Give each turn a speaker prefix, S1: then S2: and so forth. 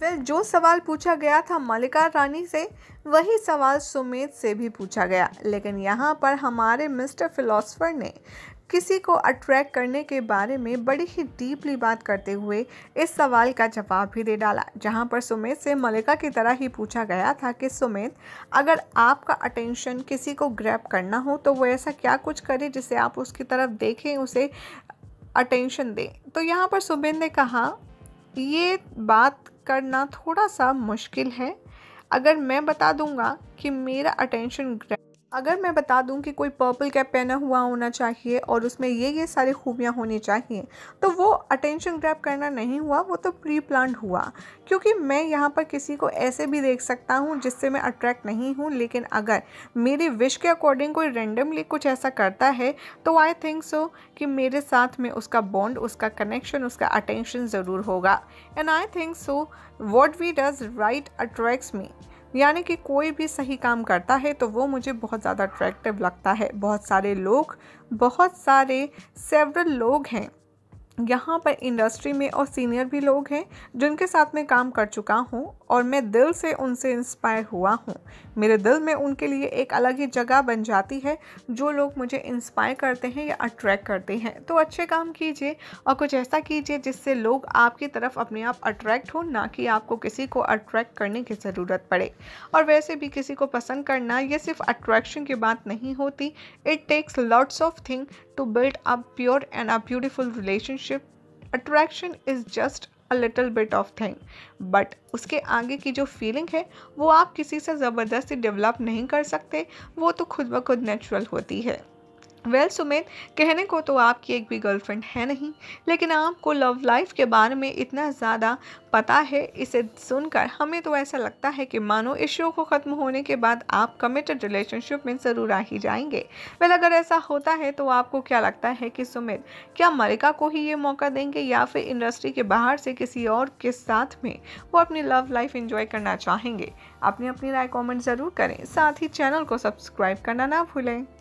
S1: well well, जो सवाल पूछा गया था मल्लिका रानी से वही सवाल सुमेध से भी पूछा गया लेकिन यहाँ पर हमारे मिस्टर फिलोसफर ने किसी को अट्रैक्ट करने के बारे में बड़ी ही डीपली बात करते हुए इस सवाल का जवाब भी दे डाला जहाँ पर सुमेध से मलिका की तरह ही पूछा गया था कि सुमेध अगर आपका अटेंशन किसी को ग्रैप करना हो तो वो ऐसा क्या कुछ करे जिसे आप उसकी तरफ देखें उसे अटेंशन दें तो यहाँ पर सुमेध ने कहा ये बात करना थोड़ा सा मुश्किल है अगर मैं बता दूंगा कि मेरा अटेंशन अगर मैं बता दूं कि कोई पर्पल कैप पहना हुआ होना चाहिए और उसमें ये ये सारी खूबियाँ होनी चाहिए तो वो अटेंशन ग्रैप करना नहीं हुआ वो तो प्री प्लान हुआ क्योंकि मैं यहाँ पर किसी को ऐसे भी देख सकता हूँ जिससे मैं अट्रैक्ट नहीं हूँ लेकिन अगर मेरी विश के अकॉर्डिंग कोई रेंडमली कुछ ऐसा करता है तो आई थिंक सो कि मेरे साथ में उसका बॉन्ड उसका कनेक्शन उसका अटेंशन ज़रूर होगा and I think so what we does right attracts me यानी कि कोई भी सही काम करता है तो वो मुझे बहुत ज़्यादा अट्रैक्टिव लगता है बहुत सारे लोग बहुत सारे सेवरल लोग हैं यहाँ पर इंडस्ट्री में और सीनियर भी लोग हैं जिनके साथ मैं काम कर चुका हूँ और मैं दिल से उनसे इंस्पायर हुआ हूँ मेरे दिल में उनके लिए एक अलग ही जगह बन जाती है जो लोग मुझे इंस्पायर करते हैं या अट्रैक्ट करते हैं तो अच्छे काम कीजिए और कुछ ऐसा कीजिए जिससे लोग आपकी तरफ अपने आप अट्रैक्ट हो ना कि आपको किसी को अट्रैक्ट करने की ज़रूरत पड़े और वैसे भी किसी को पसंद करना यह सिर्फ अट्रैक्शन की बात नहीं होती it takes lots of thing to build a pure and a beautiful relationship attraction is just a little bit of thing but उसके आगे की जो फीलिंग है वो आप किसी से ज़बरदस्ती डेवलप नहीं कर सकते वो तो खुद ब खुद नेचुरल होती है वेल well, सुमित कहने को तो आपकी एक भी गर्लफ्रेंड है नहीं लेकिन आपको लव लाइफ के बारे में इतना ज़्यादा पता है इसे सुनकर हमें तो ऐसा लगता है कि मानो इस शो को ख़त्म होने के बाद आप कमिटेड रिलेशनशिप में ज़रूर आ ही जाएंगे वेल well, अगर ऐसा होता है तो आपको क्या लगता है कि सुमित क्या मलिका को ही ये मौका देंगे या फिर इंडस्ट्री के बाहर से किसी और के साथ में वो अपनी लव लाइफ इन्जॉय करना चाहेंगे अपनी अपनी राय कॉमेंट ज़रूर करें साथ ही चैनल को सब्सक्राइब करना ना भूलें